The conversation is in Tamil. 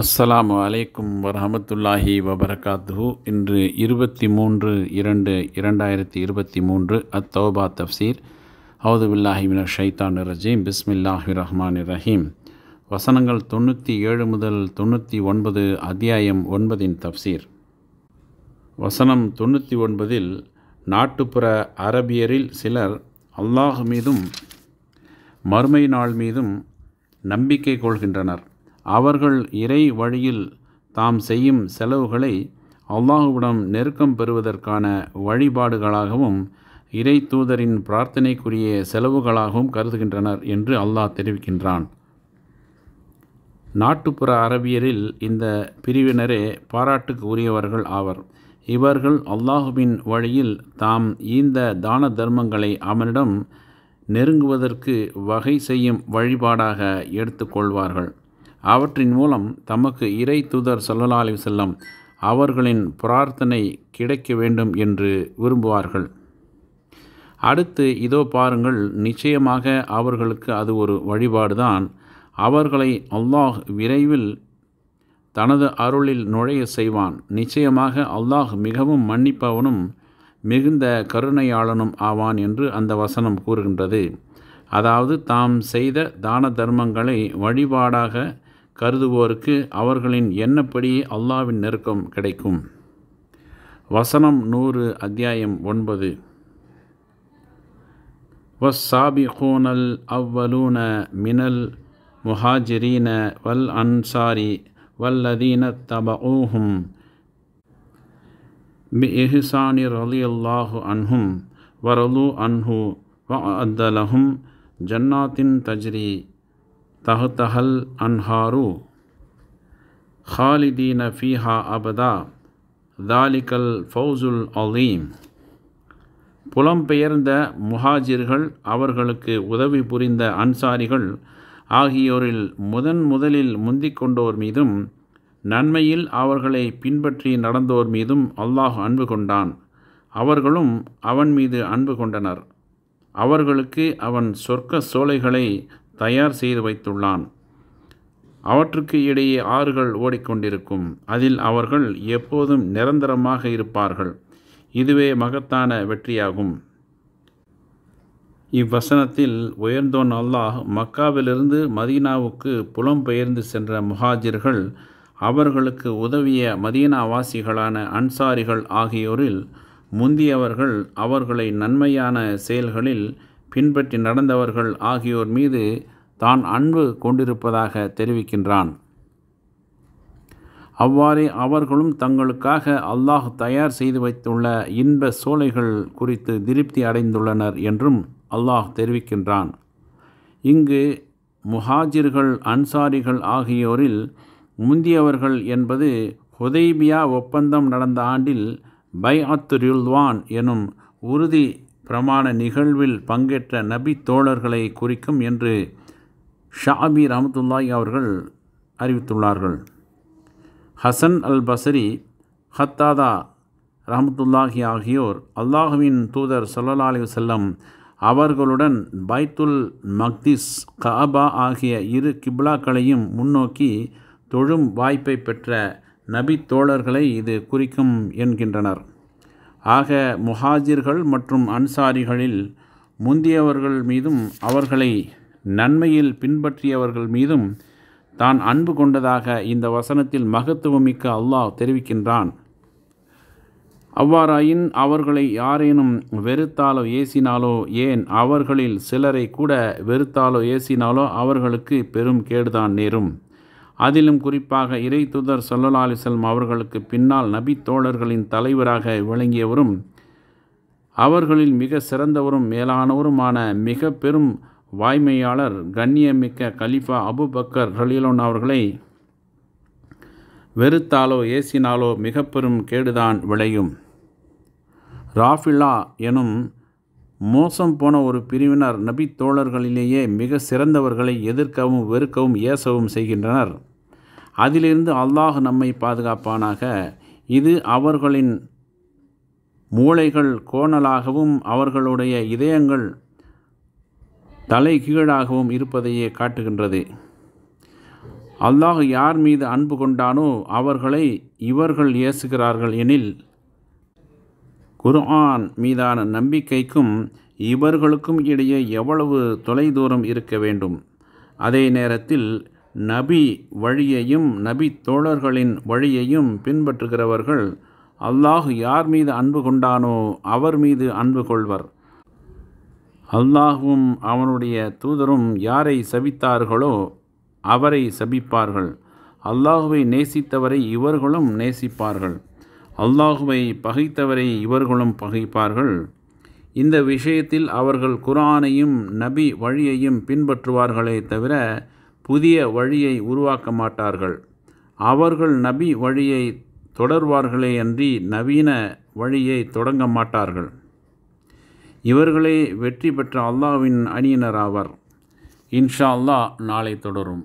அஸ்ஸலாமு அலைக்கும் வரமத்துல்லாஹி வபரகாத்து இன்று இருபத்தி மூன்று இரண்டு இரண்டாயிரத்தி இருபத்தி மூன்று அத்தௌபா தஃசீர் ஹவுது பில்லாஹி மின ஷைத்தான் ரஜீம் பிஸ்மில்லாஹி ரஹ்மான் ரஹீம் வசனங்கள் தொண்ணூற்றி ஏழு முதல் தொண்ணூற்றி ஒன்பது அத்தியாயம் ஒன்பதின் தஃசீர் வசனம் தொண்ணூற்றி ஒன்பதில் நாட்டுப்புற அரபியரில் சிலர் அல்லாஹ் மீதும் மறுமை நாள் மீதும் நம்பிக்கை கொள்கின்றனர் அவர்கள் இறை வழியில் தாம் செய்யும் செலவுகளை அல்லாஹுவிடம் நெருக்கம் பெறுவதற்கான வழிபாடுகளாகவும் இறை தூதரின் பிரார்த்தனைக்குரிய செலவுகளாகவும் கருதுகின்றனர் என்று அல்லாஹ் தெரிவிக்கின்றான் நாட்டுப்புற அரபியரில் இந்த பிரிவினரே பாராட்டுக்கு உரியவர்கள் ஆவர் இவர்கள் அல்லாஹுவின் வழியில் தாம் ஈந்த தான தர்மங்களை அவனிடம் நெருங்குவதற்கு வகை செய்யும் வழிபாடாக எடுத்துக்கொள்வார்கள் அவற்றின் மூலம் தமக்கு இறை தூதர் சல்லா செல்லம் அவர்களின் பிரார்த்தனை கிடைக்க வேண்டும் என்று விரும்புவார்கள் அடுத்து இதோ பாருங்கள் நிச்சயமாக அவர்களுக்கு அது ஒரு வழிபாடுதான் அவர்களை அல்லாஹ் விரைவில் தனது அருளில் நுழைய செய்வான் நிச்சயமாக அல்லாஹ் மிகவும் மன்னிப்பவனும் மிகுந்த கருணையாளனும் ஆவான் என்று அந்த வசனம் கூறுகின்றது அதாவது தாம் செய்த தான தர்மங்களை வழிபாடாக கருதுவோருக்கு அவர்களின் என்னப்படி அல்லாவின் நெருக்கம் கிடைக்கும் வசனம் நூறு அத்தியாயம் ஒன்பது வஸ் சாபி வசாபிகூனல் அவ்வலூன மினல் முஹாஜிரீன வல் அன்சாரி வல்லதீன தப ஊஹும் மிஹிசானி அல்லாஹு அன்ஹும் வரலு அன்ஹு வ அத்தலஹும் ஜன்னாத்தின் தஜ்ரி தஹ்தஹல் அன்ஹாரு ஹாலிதீன ஃபீஹா அபதா தாலிகல் ஃபவுசுல் அலீம் புலம்பெயர்ந்த முஹாஜிர்கள் அவர்களுக்கு உதவி புரிந்த அன்சாரிகள் ஆகியோரில் முதன் முதலில் முந்திக்கொண்டோர் மீதும் நன்மையில் அவர்களை பின்பற்றி நடந்தோர் மீதும் அல்லாஹ் அன்பு கொண்டான் அவர்களும் அவன் மீது அன்பு கொண்டனர் அவர்களுக்கு அவன் சொர்க்க சோலைகளை தயார் செய்து வைத்துள்ளான் அவற்றுக்கு இடையே ஆறுகள் ஓடிக்கொண்டிருக்கும் அதில் அவர்கள் எப்போதும் நிரந்தரமாக இருப்பார்கள் இதுவே மகத்தான வெற்றியாகும் இவ்வசனத்தில் உயர்ந்தோன் அல்லாஹ் மக்காவிலிருந்து மதீனாவுக்கு புலம்பெயர்ந்து சென்ற முஹாஜிர்கள் அவர்களுக்கு உதவிய மதீனாவாசிகளான அன்சாரிகள் ஆகியோரில் முந்தியவர்கள் அவர்களை நன்மையான செயல்களில் பின்பற்றி நடந்தவர்கள் ஆகியோர் மீது தான் அன்பு கொண்டிருப்பதாக தெரிவிக்கின்றான் அவ்வாறே அவர்களும் தங்களுக்காக அல்லாஹ் தயார் செய்து வைத்துள்ள இன்ப சோலைகள் குறித்து திருப்தி அடைந்துள்ளனர் என்றும் அல்லாஹ் தெரிவிக்கின்றான் இங்கு முஹாஜிர்கள் அன்சாரிகள் ஆகியோரில் முந்தியவர்கள் என்பது ஹுதைபியா ஒப்பந்தம் நடந்த ஆண்டில் பை அத்துரில்வான் எனும் உறுதி பிரமாண நிகழ்வில் பங்கேற்ற நபி தோழர்களை குறிக்கும் என்று ஷாபி ரமதுல்லாய் அவர்கள் அறிவித்துள்ளார்கள் ஹசன் அல் பசரி ஹத்தாதா ரஹமத்துல்லாஹி ஆகியோர் அல்லாஹுவின் தூதர் சல்லா அலி செல்லம் அவர்களுடன் பைத்துல் மக்திஸ் கபா ஆகிய இரு கிப்லாக்களையும் முன்னோக்கி தொழும் வாய்ப்பை பெற்ற நபி தோழர்களை இது குறிக்கும் என்கின்றனர் ஆக முஹாஜிர்கள் மற்றும் அன்சாரிகளில் முந்தியவர்கள் மீதும் அவர்களை நன்மையில் பின்பற்றியவர்கள் மீதும் தான் அன்பு கொண்டதாக இந்த வசனத்தில் மகத்துவமிக்க அல்லாஹ் தெரிவிக்கின்றான் அவ்வாறாயின் அவர்களை யாரேனும் வெறுத்தாலோ ஏசினாலோ ஏன் அவர்களில் சிலரை கூட வெறுத்தாலோ ஏசினாலோ அவர்களுக்கு பெரும் கேடுதான் நேரும் அதிலும் குறிப்பாக இறை தூதர் சொல்லலா அவர்களுக்கு பின்னால் நபி தோழர்களின் தலைவராக விளங்கியவரும் அவர்களில் மிக சிறந்தவரும் மேலானவருமான மிக பெரும் வாய்மையாளர் கண்ணியமிக்க கலிஃபா அபு பக்கர் ரலீலோன் அவர்களை வெறுத்தாலோ ஏசினாலோ மிக பெரும் கேடுதான் விளையும் ராஃபிலா எனும் மோசம் போன ஒரு பிரிவினர் நபி தோழர்களிலேயே மிக சிறந்தவர்களை எதிர்க்கவும் வெறுக்கவும் ஏசவும் செய்கின்றனர் அதிலிருந்து அல்லாஹ் நம்மை பாதுகாப்பானாக இது அவர்களின் மூளைகள் கோணலாகவும் அவர்களுடைய இதயங்கள் தலை கீழாகவும் இருப்பதையே காட்டுகின்றது அல்லாஹ் யார் மீது அன்பு கொண்டானோ அவர்களை இவர்கள் இயேசுகிறார்கள் எனில் குர்ஆன் மீதான நம்பிக்கைக்கும் இவர்களுக்கும் இடையே எவ்வளவு தொலைதூரம் இருக்க வேண்டும் அதே நேரத்தில் நபி வழியையும் நபி தோழர்களின் வழியையும் பின்பற்றுகிறவர்கள் அல்லாஹ் யார் மீது அன்பு கொண்டானோ அவர் மீது அன்பு கொள்வர் அல்லாஹும் அவனுடைய தூதரும் யாரை சபித்தார்களோ அவரை சபிப்பார்கள் அல்லாஹுவை நேசித்தவரை இவர்களும் நேசிப்பார்கள் அல்லாஹுவை பகைத்தவரை இவர்களும் பகைப்பார்கள் இந்த விஷயத்தில் அவர்கள் குரானையும் நபி வழியையும் பின்பற்றுவார்களே தவிர புதிய வழியை உருவாக்க மாட்டார்கள் அவர்கள் நபி வழியை தொடர்வார்களே அன்றி நவீன வழியை தொடங்க மாட்டார்கள் இவர்களே வெற்றி பெற்ற அல்லாவின் அணியினர் ஆவர் இன்ஷா அல்லா நாளை தொடரும்